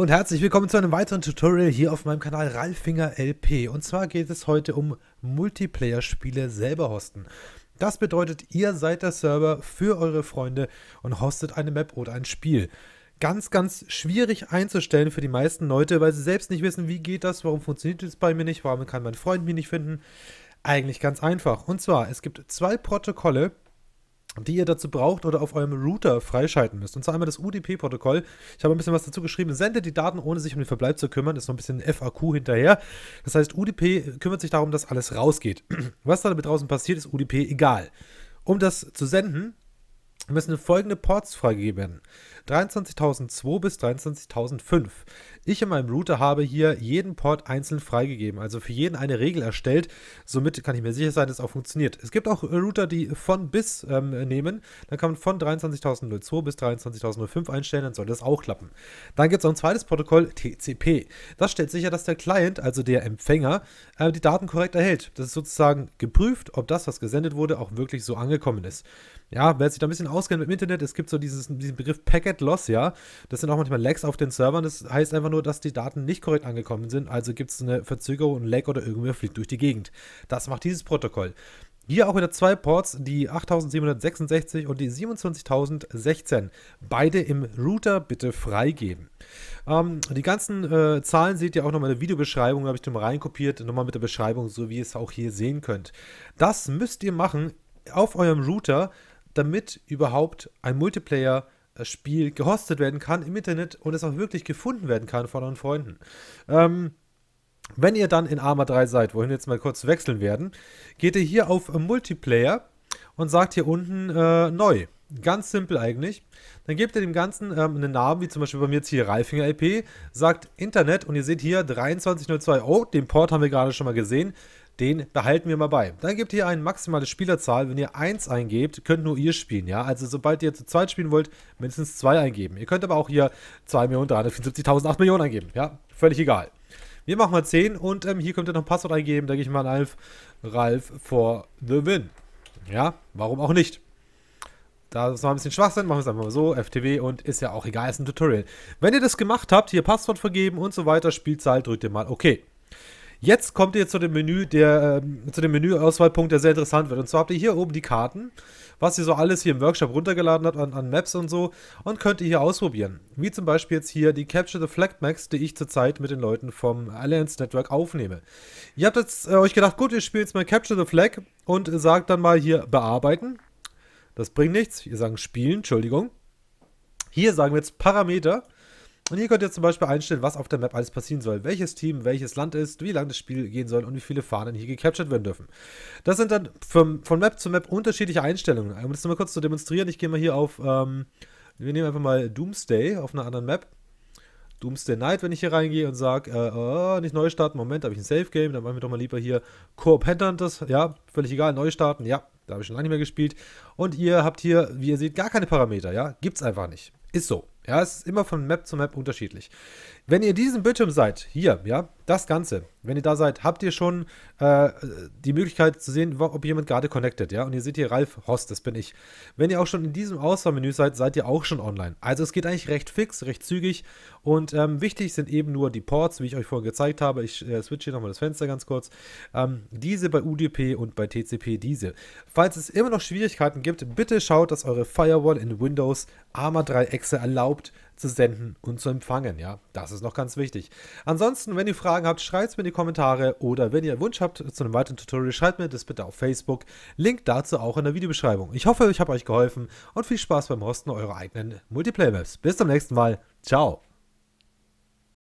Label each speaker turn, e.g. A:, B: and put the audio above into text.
A: und herzlich willkommen zu einem weiteren Tutorial hier auf meinem Kanal Ralfinger LP. Und zwar geht es heute um Multiplayer-Spiele selber hosten. Das bedeutet, ihr seid der Server für eure Freunde und hostet eine Map oder ein Spiel. Ganz, ganz schwierig einzustellen für die meisten Leute, weil sie selbst nicht wissen, wie geht das, warum funktioniert das bei mir nicht, warum kann mein Freund mich nicht finden. Eigentlich ganz einfach. Und zwar, es gibt zwei Protokolle, die ihr dazu braucht oder auf eurem Router freischalten müsst. Und zwar einmal das UDP-Protokoll. Ich habe ein bisschen was dazu geschrieben. Sendet die Daten, ohne sich um den Verbleib zu kümmern. Ist noch ein bisschen FAQ hinterher. Das heißt, UDP kümmert sich darum, dass alles rausgeht. Was da damit draußen passiert, ist UDP egal. Um das zu senden, müssen folgende Ports freigegeben werden. 23.002 bis 23.005. Ich in meinem Router habe hier jeden Port einzeln freigegeben, also für jeden eine Regel erstellt. Somit kann ich mir sicher sein, dass es auch funktioniert. Es gibt auch äh, Router, die von bis ähm, nehmen. Dann kann man von 23.002 bis 23.005 einstellen, dann soll das auch klappen. Dann gibt es noch ein zweites Protokoll, TCP. Das stellt sicher, dass der Client, also der Empfänger, äh, die Daten korrekt erhält. Das ist sozusagen geprüft, ob das, was gesendet wurde, auch wirklich so angekommen ist. Ja, wer sich da ein bisschen aus auskennen mit dem Internet, es gibt so dieses, diesen Begriff Packet Loss, ja. Das sind auch manchmal Lags auf den Servern. Das heißt einfach nur, dass die Daten nicht korrekt angekommen sind. Also gibt es eine Verzögerung, ein Lag oder irgendwer fliegt durch die Gegend. Das macht dieses Protokoll. Hier auch wieder zwei Ports, die 8766 und die 27016. Beide im Router bitte freigeben. Ähm, die ganzen äh, Zahlen seht ihr auch nochmal in der Videobeschreibung, Da habe ich nochmal reinkopiert, nochmal mit der Beschreibung, so wie ihr es auch hier sehen könnt. Das müsst ihr machen auf eurem Router, damit überhaupt ein Multiplayer Spiel gehostet werden kann im Internet und es auch wirklich gefunden werden kann von euren Freunden. Ähm, wenn ihr dann in Arma 3 seid, wohin wir jetzt mal kurz wechseln werden, geht ihr hier auf Multiplayer und sagt hier unten äh, neu. Ganz simpel eigentlich. Dann gebt ihr dem Ganzen ähm, einen Namen, wie zum Beispiel bei mir jetzt hier Reifinger IP, sagt Internet und ihr seht hier 2302, oh, den Port haben wir gerade schon mal gesehen den behalten wir mal bei. Dann gebt ihr eine maximale Spielerzahl. Wenn ihr 1 eingebt, könnt nur ihr spielen, ja. Also sobald ihr zu zweit spielen wollt, mindestens 2 eingeben. Ihr könnt aber auch hier 2.374.008 Millionen eingeben, ja. Völlig egal. Wir machen mal 10 und ähm, hier könnt ihr noch ein Passwort eingeben. Da gehe ich mal an Alf, Ralf for the win. Ja, warum auch nicht? Da es noch ein bisschen Schwachsinn, machen wir es einfach mal so, FTW und ist ja auch egal, ist ein Tutorial. Wenn ihr das gemacht habt, hier Passwort vergeben und so weiter, Spielzahl, drückt ihr mal OK. Jetzt kommt ihr zu dem Menü, der äh, zu dem Menüauswahlpunkt, der sehr interessant wird. Und zwar habt ihr hier oben die Karten, was ihr so alles hier im Workshop runtergeladen habt an, an Maps und so und könnt ihr hier ausprobieren. Wie zum Beispiel jetzt hier die Capture the Flag Max, die ich zurzeit mit den Leuten vom Alliance Network aufnehme. Ihr habt jetzt äh, euch gedacht, gut, ihr spielt jetzt mal Capture the Flag und sagt dann mal hier bearbeiten. Das bringt nichts. Wir sagen spielen, Entschuldigung. Hier sagen wir jetzt Parameter. Und hier könnt ihr zum Beispiel einstellen, was auf der Map alles passieren soll, welches Team, welches Land ist, wie lang das Spiel gehen soll und wie viele Fahnen hier gecaptured werden dürfen. Das sind dann vom, von Map zu Map unterschiedliche Einstellungen. Um das mal kurz zu demonstrieren, ich gehe mal hier auf, ähm, wir nehmen einfach mal Doomsday auf einer anderen Map. Doomsday Night, wenn ich hier reingehe und sage, äh, äh, nicht neu starten, Moment, da habe ich ein Safe Game, dann machen wir doch mal lieber hier Coop Headhunters, ja, völlig egal, neu starten, ja, da habe ich schon lange nicht mehr gespielt. Und ihr habt hier, wie ihr seht, gar keine Parameter, ja, es einfach nicht. Ist so. Ja, es ist immer von Map zu Map unterschiedlich. Wenn ihr diesen Bildschirm seid, hier, ja, das Ganze, wenn ihr da seid, habt ihr schon äh, die Möglichkeit zu sehen, ob jemand gerade connected, ja? Und ihr seht hier Ralf Host, das bin ich. Wenn ihr auch schon in diesem Auswahlmenü seid, seid ihr auch schon online. Also es geht eigentlich recht fix, recht zügig und ähm, wichtig sind eben nur die Ports, wie ich euch vorhin gezeigt habe. Ich äh, switche hier nochmal das Fenster ganz kurz. Ähm, diese bei UDP und bei TCP diese. Falls es immer noch Schwierigkeiten gibt, bitte schaut, dass eure Firewall in Windows ARMA 3 Exe erlaubt, zu senden und zu empfangen. Ja, das ist noch ganz wichtig. Ansonsten, wenn ihr Fragen habt, schreibt es mir in die Kommentare oder wenn ihr einen Wunsch habt zu einem weiteren Tutorial, schreibt mir das bitte auf Facebook. Link dazu auch in der Videobeschreibung. Ich hoffe, ich habe euch geholfen und viel Spaß beim Hosten eurer eigenen Multiplayer-Maps. Bis zum nächsten Mal. Ciao.